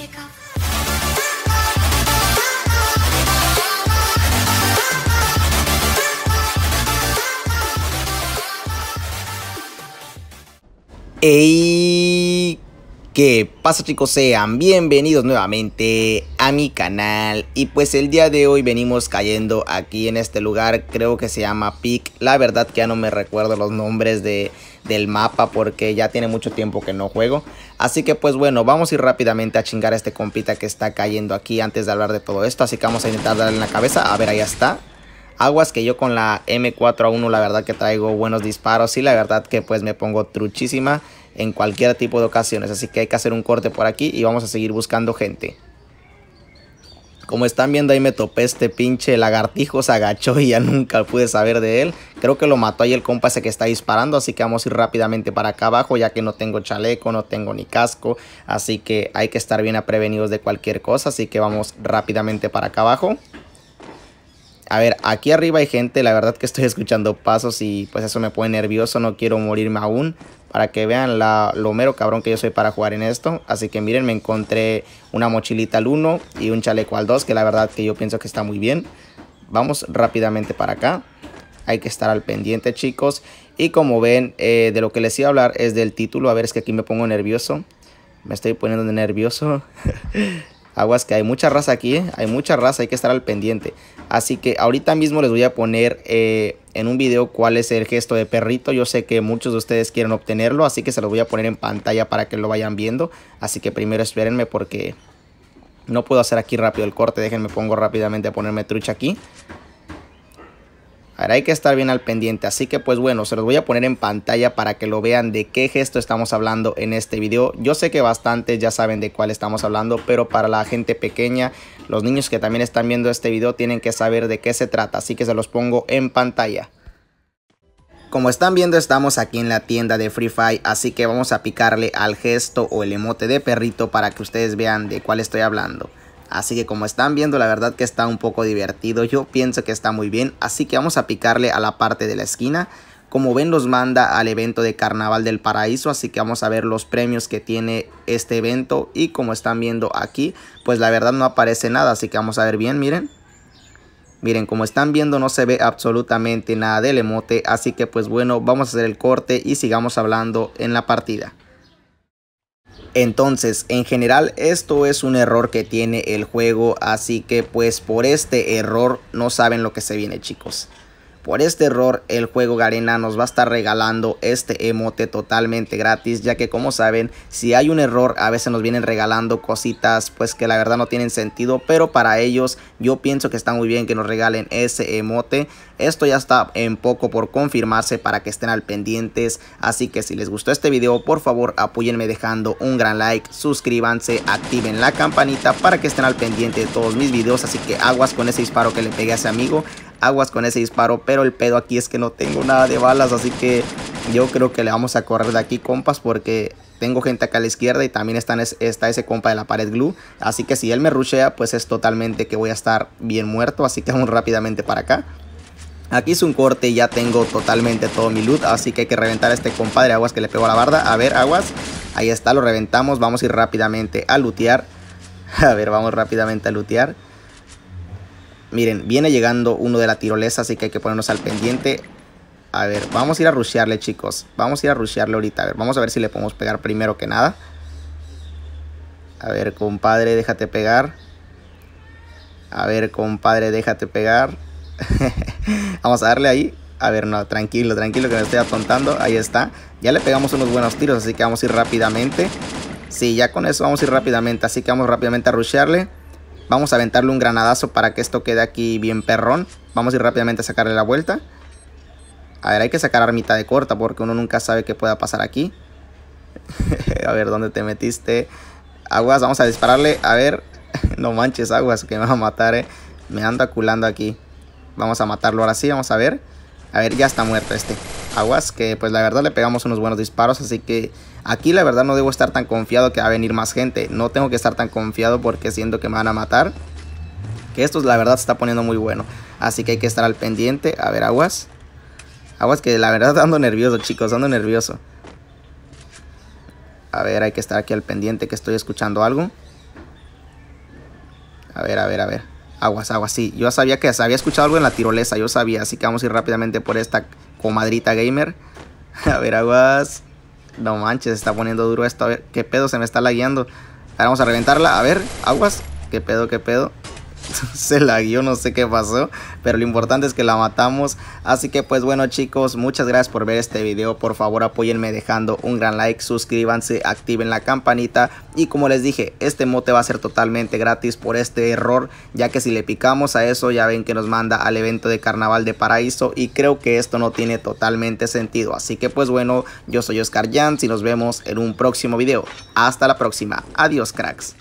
take Hey. ¿Qué pasa chicos? Sean bienvenidos nuevamente a mi canal y pues el día de hoy venimos cayendo aquí en este lugar, creo que se llama Peak, la verdad que ya no me recuerdo los nombres de, del mapa porque ya tiene mucho tiempo que no juego, así que pues bueno, vamos a ir rápidamente a chingar a este compita que está cayendo aquí antes de hablar de todo esto, así que vamos a intentar darle en la cabeza, a ver ahí está, Aguas que yo con la M4A1 la verdad que traigo buenos disparos y la verdad que pues me pongo truchísima en cualquier tipo de ocasiones. Así que hay que hacer un corte por aquí y vamos a seguir buscando gente. Como están viendo ahí me topé este pinche lagartijo, se agachó y ya nunca pude saber de él. Creo que lo mató ahí el compa ese que está disparando, así que vamos a ir rápidamente para acá abajo ya que no tengo chaleco, no tengo ni casco. Así que hay que estar bien prevenidos de cualquier cosa, así que vamos rápidamente para acá abajo. A ver, aquí arriba hay gente, la verdad que estoy escuchando pasos y pues eso me pone nervioso, no quiero morirme aún. Para que vean la, lo mero cabrón que yo soy para jugar en esto. Así que miren, me encontré una mochilita al 1 y un chaleco al 2, que la verdad que yo pienso que está muy bien. Vamos rápidamente para acá. Hay que estar al pendiente chicos. Y como ven, eh, de lo que les iba a hablar es del título. A ver, es que aquí me pongo nervioso. Me estoy poniendo nervioso. Aguas que hay mucha raza aquí, ¿eh? hay mucha raza, hay que estar al pendiente. Así que ahorita mismo les voy a poner eh, en un video cuál es el gesto de perrito. Yo sé que muchos de ustedes quieren obtenerlo, así que se lo voy a poner en pantalla para que lo vayan viendo. Así que primero espérenme porque no puedo hacer aquí rápido el corte. Déjenme pongo rápidamente a ponerme trucha aquí hay que estar bien al pendiente, así que pues bueno, se los voy a poner en pantalla para que lo vean de qué gesto estamos hablando en este video. Yo sé que bastantes ya saben de cuál estamos hablando, pero para la gente pequeña, los niños que también están viendo este video tienen que saber de qué se trata, así que se los pongo en pantalla. Como están viendo estamos aquí en la tienda de Free Fire, así que vamos a picarle al gesto o el emote de perrito para que ustedes vean de cuál estoy hablando. Así que como están viendo, la verdad que está un poco divertido. Yo pienso que está muy bien. Así que vamos a picarle a la parte de la esquina. Como ven, los manda al evento de Carnaval del Paraíso. Así que vamos a ver los premios que tiene este evento. Y como están viendo aquí, pues la verdad no aparece nada. Así que vamos a ver bien, miren. Miren, como están viendo no se ve absolutamente nada del emote, así que pues bueno, vamos a hacer el corte y sigamos hablando en la partida. Entonces, en general, esto es un error que tiene el juego, así que pues por este error no saben lo que se viene, chicos. Por este error el juego Garena nos va a estar regalando este emote totalmente gratis ya que como saben si hay un error a veces nos vienen regalando cositas pues que la verdad no tienen sentido pero para ellos yo pienso que está muy bien que nos regalen ese emote. Esto ya está en poco por confirmarse para que estén al pendientes así que si les gustó este video por favor apóyenme dejando un gran like, suscríbanse, activen la campanita para que estén al pendiente de todos mis videos así que aguas con ese disparo que le pegué a ese amigo aguas con ese disparo, pero el pedo aquí es que no tengo nada de balas, así que yo creo que le vamos a correr de aquí, compas, porque tengo gente acá a la izquierda y también está, ese compa de la pared glue, así que si él me rushea, pues es totalmente que voy a estar bien muerto, así que vamos rápidamente para acá. Aquí es un corte y ya tengo totalmente todo mi loot, así que hay que reventar a este compadre Aguas que le pegó a la barda. A ver, Aguas, ahí está, lo reventamos, vamos a ir rápidamente a lootear. A ver, vamos rápidamente a lootear. Miren, viene llegando uno de la tirolesa, así que hay que ponernos al pendiente. A ver, vamos a ir a rushearle, chicos. Vamos a ir a rushearle ahorita. A ver, vamos a ver si le podemos pegar primero que nada. A ver, compadre, déjate pegar. A ver, compadre, déjate pegar. vamos a darle ahí. A ver, no, tranquilo, tranquilo que me estoy atontando. Ahí está. Ya le pegamos unos buenos tiros, así que vamos a ir rápidamente. Sí, ya con eso vamos a ir rápidamente. Así que vamos rápidamente a rushearle. Vamos a aventarle un granadazo para que esto quede aquí bien perrón. Vamos a ir rápidamente a sacarle la vuelta. A ver, hay que sacar armita de corta porque uno nunca sabe qué pueda pasar aquí. a ver, ¿dónde te metiste? Aguas, vamos a dispararle. A ver, no manches, aguas, que me va a matar, eh. Me anda culando aquí. Vamos a matarlo ahora sí, vamos a ver. A ver, ya está muerto este. Aguas, que pues la verdad le pegamos unos buenos disparos, así que Aquí la verdad no debo estar tan confiado que va a venir más gente. No tengo que estar tan confiado porque siento que me van a matar. Que esto la verdad se está poniendo muy bueno. Así que hay que estar al pendiente. A ver, aguas. Aguas que la verdad ando nervioso, chicos. Ando nervioso. A ver, hay que estar aquí al pendiente que estoy escuchando algo. A ver, a ver, a ver. Aguas, aguas, sí. Yo sabía que había escuchado algo en la tirolesa, yo sabía. Así que vamos a ir rápidamente por esta comadrita gamer. A ver, aguas. No manches, se está poniendo duro esto. A ver, qué pedo, se me está lagueando. Ahora vamos a reventarla. A ver, aguas. Qué pedo, qué pedo. se la guió, no sé qué pasó, pero lo importante es que la matamos. Así que pues bueno chicos, muchas gracias por ver este video, por favor apóyenme dejando un gran like, suscríbanse, activen la campanita y como les dije, este mote va a ser totalmente gratis por este error, ya que si le picamos a eso ya ven que nos manda al evento de Carnaval de Paraíso y creo que esto no tiene totalmente sentido. Así que pues bueno, yo soy Oscar Jans y nos vemos en un próximo video. Hasta la próxima. Adiós cracks.